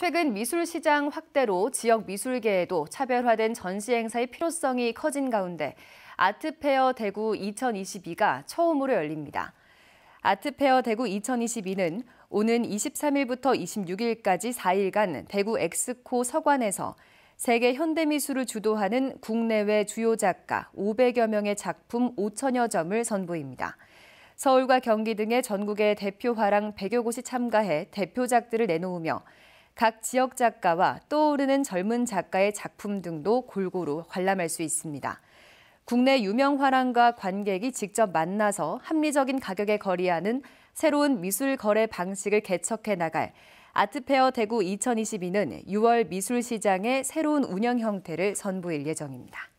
최근 미술 시장 확대로 지역 미술계에도 차별화된 전시 행사의 필요성이 커진 가운데 아트페어 대구 2022가 처음으로 열립니다. 아트페어 대구 2022는 오는 23일부터 26일까지 4일간 대구 엑스코 서관에서 세계 현대미술을 주도하는 국내외 주요 작가 500여 명의 작품 5천여 점을 선보입니다. 서울과 경기 등의 전국의 대표 화랑 100여 곳이 참가해 대표작들을 내놓으며 각 지역 작가와 떠오르는 젊은 작가의 작품 등도 골고루 관람할 수 있습니다. 국내 유명 화랑과 관객이 직접 만나서 합리적인 가격에 거래하는 새로운 미술 거래 방식을 개척해 나갈 아트페어 대구 2022는 6월 미술 시장의 새로운 운영 형태를 선보일 예정입니다.